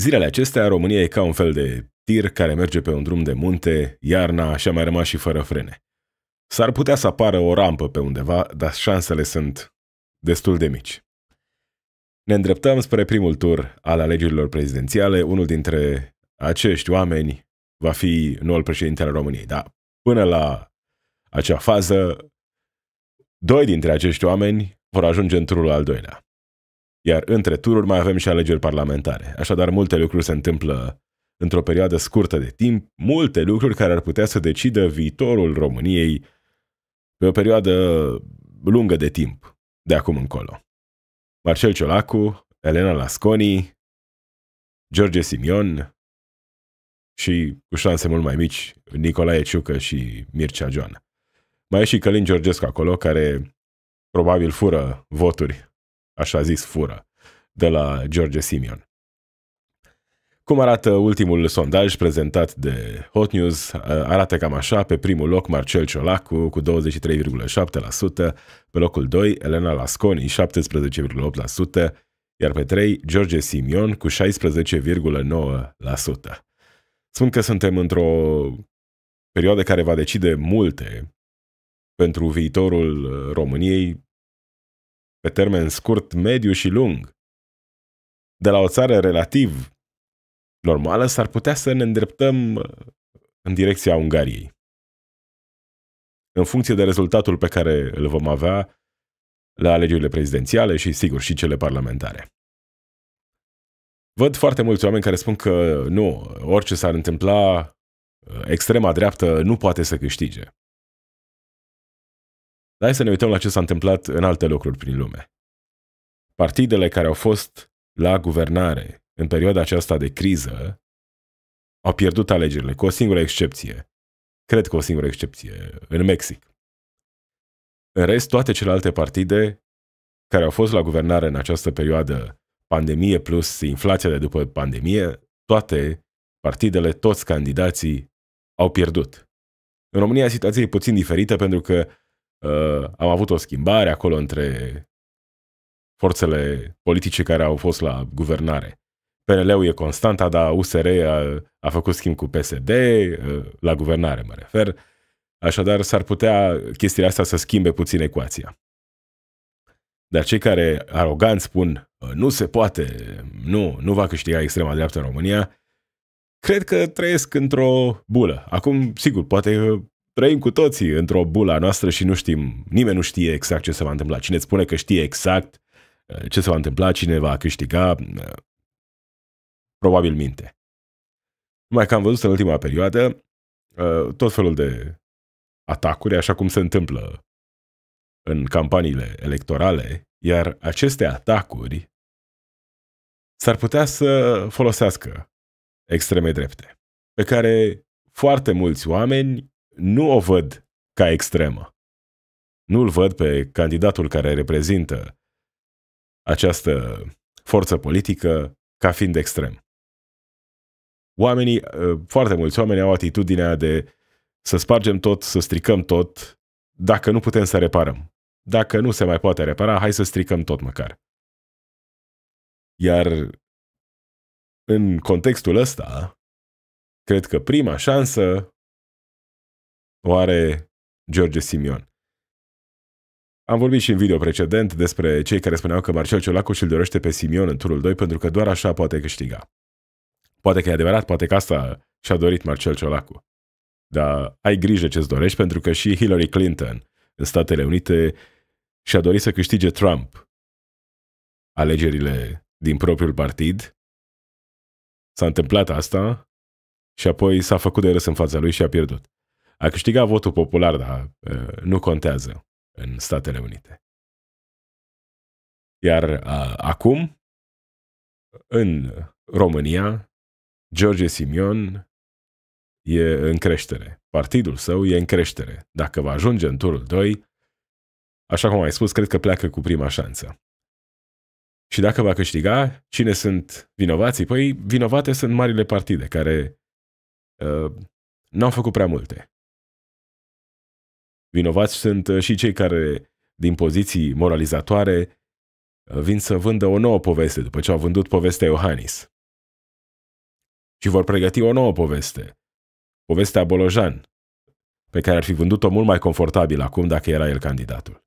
Zilele acestea, România e ca un fel de tir care merge pe un drum de munte, iarna și-a mai rămas și fără frâne. S-ar putea să apară o rampă pe undeva, dar șansele sunt destul de mici. Ne îndreptăm spre primul tur al alegerilor prezidențiale. Unul dintre acești oameni va fi noul președinte al României. Dar până la acea fază, doi dintre acești oameni vor ajunge în turul al doilea. Iar între tururi mai avem și alegeri parlamentare. Așadar, multe lucruri se întâmplă într-o perioadă scurtă de timp, multe lucruri care ar putea să decidă viitorul României pe o perioadă lungă de timp, de acum încolo. Marcel Ciolacu, Elena Lasconi, George Simion și, cu șanse mult mai mici, Nicolae Ciucă și Mircea Joana. Mai e și Călin Georgescu acolo, care probabil fură voturi așa zis fură, de la George Simion. Cum arată ultimul sondaj prezentat de Hot News, arată cam așa, pe primul loc Marcel Ciolacu cu 23,7%, pe locul 2 Elena Lasconi 17,8%, iar pe 3 George Simion cu 16,9%. Spun că suntem într-o perioadă care va decide multe pentru viitorul uh, României, pe termen scurt, mediu și lung. De la o țară relativ normală, s-ar putea să ne îndreptăm uh, în direcția Ungariei. În funcție de rezultatul pe care îl vom avea la alegerile prezidențiale și, sigur, și cele parlamentare. Văd foarte mulți oameni care spun că nu, orice s-ar întâmpla, uh, extrema dreaptă nu poate să câștige. Dar hai să ne uităm la ce s-a întâmplat în alte locuri prin lume. Partidele care au fost la guvernare în perioada aceasta de criză au pierdut alegerile, cu o singură excepție. Cred că o singură excepție, în Mexic. În rest, toate celelalte partide care au fost la guvernare în această perioadă pandemie plus inflația de după pandemie, toate partidele, toți candidații au pierdut. În România situația e puțin diferită pentru că Uh, am avut o schimbare acolo între forțele politice care au fost la guvernare. PNL-ul e constanta, dar USR a, a făcut schimb cu PSD, uh, la guvernare mă refer. Așadar, s-ar putea chestiile astea să schimbe puțin ecuația. Dar cei care aroganți spun nu se poate, nu, nu va câștiga extrema dreaptă în România, cred că trăiesc într-o bulă. Acum, sigur, poate trăim cu toții într-o bula noastră și nu știm, nimeni nu știe exact ce se va întâmpla. Cine spune că știe exact uh, ce se va întâmpla, cine va câștiga, uh, probabil minte. Numai că am văzut în ultima perioadă uh, tot felul de atacuri, așa cum se întâmplă în campaniile electorale, iar aceste atacuri s-ar putea să folosească extreme drepte, pe care foarte mulți oameni nu o văd ca extremă. Nu-l văd pe candidatul care reprezintă această forță politică ca fiind extrem. Oamenii, ă, foarte mulți oameni au atitudinea de să spargem tot, să stricăm tot, dacă nu putem să reparăm. Dacă nu se mai poate repara, hai să stricăm tot măcar. Iar în contextul ăsta, cred că prima șansă o are George Simion. Am vorbit și în video precedent despre cei care spuneau că Marcel Ciolacu și-l dorește pe Simion în turul 2 pentru că doar așa poate câștiga. Poate că e adevărat, poate că asta și-a dorit Marcel Ciolacu. Dar ai grijă ce-ți dorești pentru că și Hillary Clinton în Statele Unite și-a dorit să câștige Trump alegerile din propriul partid. S-a întâmplat asta și apoi s-a făcut de râs în fața lui și a pierdut. A câștigat votul popular, dar nu contează în Statele Unite. Iar acum, în România, George Simion e în creștere. Partidul său e în creștere. Dacă va ajunge în turul 2, așa cum ai spus, cred că pleacă cu prima șansă. Și dacă va câștiga, cine sunt vinovații? Păi, vinovate sunt marile partide care uh, n-au făcut prea multe. Vinovați sunt uh, și cei care, din poziții moralizatoare, uh, vin să vândă o nouă poveste după ce au vândut povestea Iohannis. Și vor pregăti o nouă poveste, povestea Bolojan, pe care ar fi vândut-o mult mai confortabil acum dacă era el candidatul.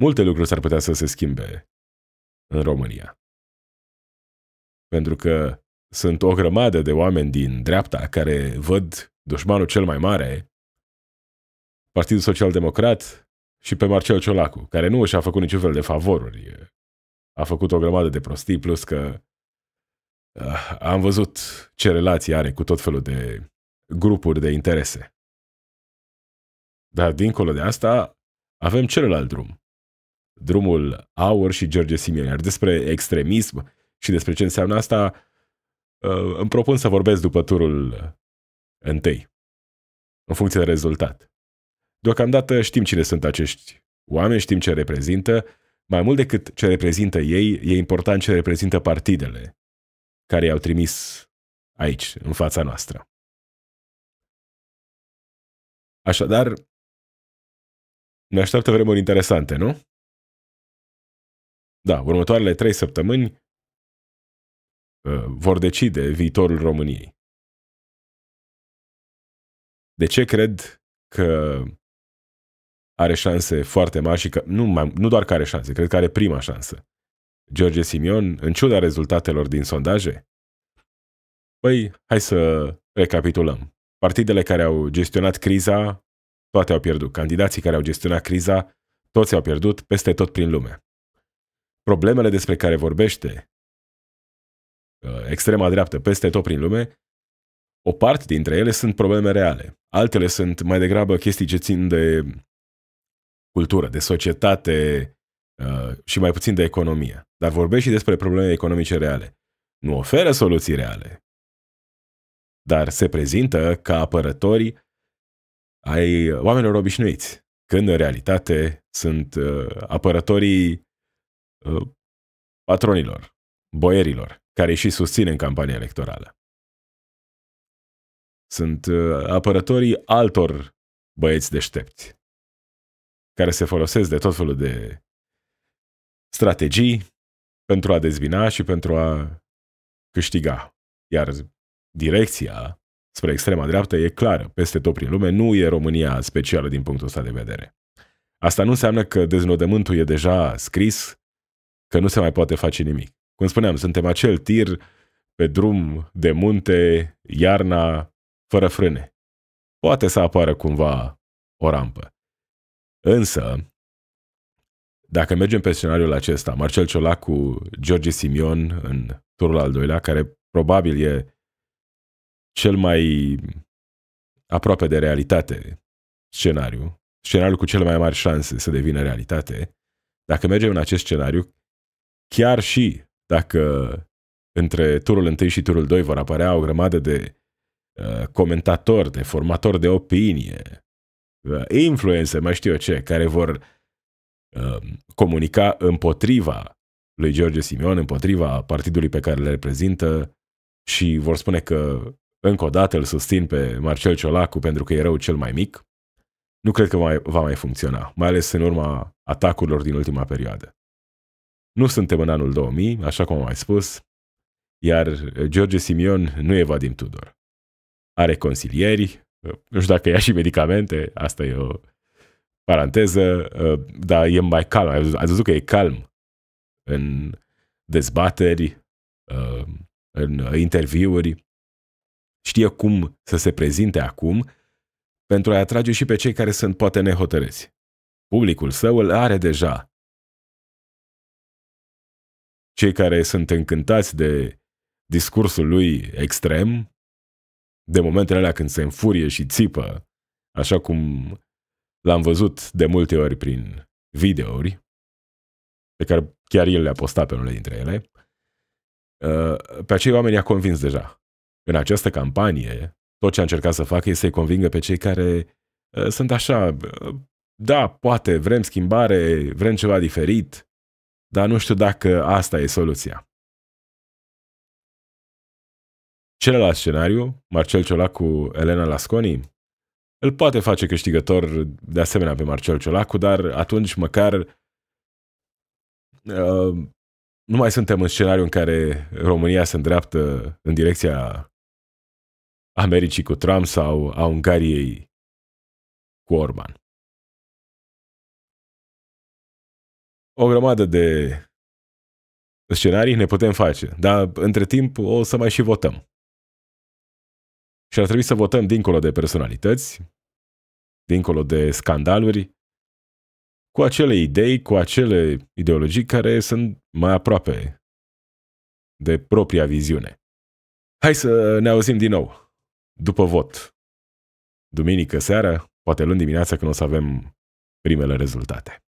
Multe lucruri s-ar putea să se schimbe în România. Pentru că sunt o grămadă de oameni din dreapta care văd dușmanul cel mai mare, Partidul Social Democrat și pe Marcel Ciolacu, care nu și-a făcut niciun fel de favoruri. A făcut o grămadă de prostii, plus că uh, am văzut ce relație are cu tot felul de grupuri de interese. Dar dincolo de asta, avem celălalt drum. Drumul Aur și George Simion. Iar despre extremism și despre ce înseamnă asta, uh, îmi propun să vorbesc după turul Întâi, în funcție de rezultat. Deocamdată știm cine sunt acești oameni, știm ce reprezintă. Mai mult decât ce reprezintă ei, e important ce reprezintă partidele care i-au trimis aici, în fața noastră. Așadar, ne așteaptă vremuri interesante, nu? Da, următoarele trei săptămâni uh, vor decide viitorul României. De ce cred că are șanse foarte mari și că nu, mai, nu doar că are șanse, cred că are prima șansă. George Simion, în ciuda rezultatelor din sondaje? Păi, hai să recapitulăm. Partidele care au gestionat criza, toate au pierdut. Candidații care au gestionat criza, toți au pierdut peste tot prin lume. Problemele despre care vorbește uh, extrema dreaptă peste tot prin lume o parte dintre ele sunt probleme reale, altele sunt mai degrabă chestii ce țin de cultură, de societate uh, și mai puțin de economie. Dar vorbesc și despre probleme economice reale. Nu oferă soluții reale, dar se prezintă ca apărători ai oamenilor obișnuiți, când în realitate sunt uh, apărătorii uh, patronilor, boierilor, care și susțin în campania electorală. Sunt uh, apărătorii altor băieți deștepți care se folosesc de tot felul de strategii pentru a dezvina și pentru a câștiga. Iar direcția spre extrema dreaptă e clară peste tot prin lume, nu e România specială din punctul ăsta de vedere. Asta nu înseamnă că deznodământul e deja scris, că nu se mai poate face nimic. Cum spuneam, suntem acel tir pe drum de munte, iarna, fără frâne. Poate să apară cumva o rampă. Însă, dacă mergem pe scenariul acesta, Marcel Ciolac cu George Simion în turul al doilea, care probabil e cel mai aproape de realitate scenariu, scenariul cu cele mai mari șanse să devină realitate, dacă mergem în acest scenariu, chiar și dacă între turul 1 și turul 2 vor apărea o grămadă de Uh, comentatori, de formatori de opinie, uh, influențe mai știu eu ce, care vor um, comunica împotriva lui George Simion, împotriva partidului pe care le reprezintă și vor spune că încă o dată îl susțin pe Marcel Ciolacu pentru că e rău cel mai mic, nu cred că va mai, va mai funcționa, mai ales în urma atacurilor din ultima perioadă. Nu suntem în anul 2000, așa cum am mai spus, iar George Simion nu e Vadim Tudor are consilieri, nu știu dacă ia și medicamente, asta e o paranteză, uh, dar e mai calm. Ați văzut că e calm în dezbateri, uh, în interviuri, știe cum să se prezinte acum pentru a atrage și pe cei care sunt poate nehotărâți. Publicul său îl are deja. Cei care sunt încântați de discursul lui extrem de momentele alea când se înfurie și țipă, așa cum l-am văzut de multe ori prin videouri, pe care chiar el le-a postat pe unele dintre ele, uh, pe acei oameni i-a convins deja. În această campanie, tot ce a încercat să facă este să-i convingă pe cei care uh, sunt așa, uh, da, poate, vrem schimbare, vrem ceva diferit, dar nu știu dacă asta e soluția. Celălalt scenariu, Marcel Ciolac cu Elena Lasconi, îl poate face câștigător de asemenea pe Marcel Ciolacu, dar atunci măcar uh, nu mai suntem în scenariu în care România se îndreaptă în direcția Americii cu Trump sau a Ungariei cu Orban. O grămadă de scenarii ne putem face, dar între timp o să mai și votăm. Și ar trebui să votăm dincolo de personalități, dincolo de scandaluri, cu acele idei, cu acele ideologii care sunt mai aproape de propria viziune. Hai să ne auzim din nou, după vot. Duminică seara, poate luni dimineața când o să avem primele rezultate.